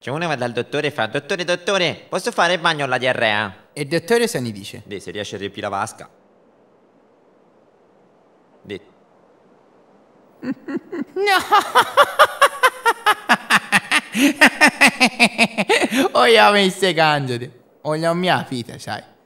C'è uno va dal dottore e fa Dottore, dottore, posso fare il bagno alla diarrea? E il dottore se ne dice? Beh, se riesce a riempire la vasca Beh No Vogliamo oh, mia cangiate Vogliamo oh, mia fita, sai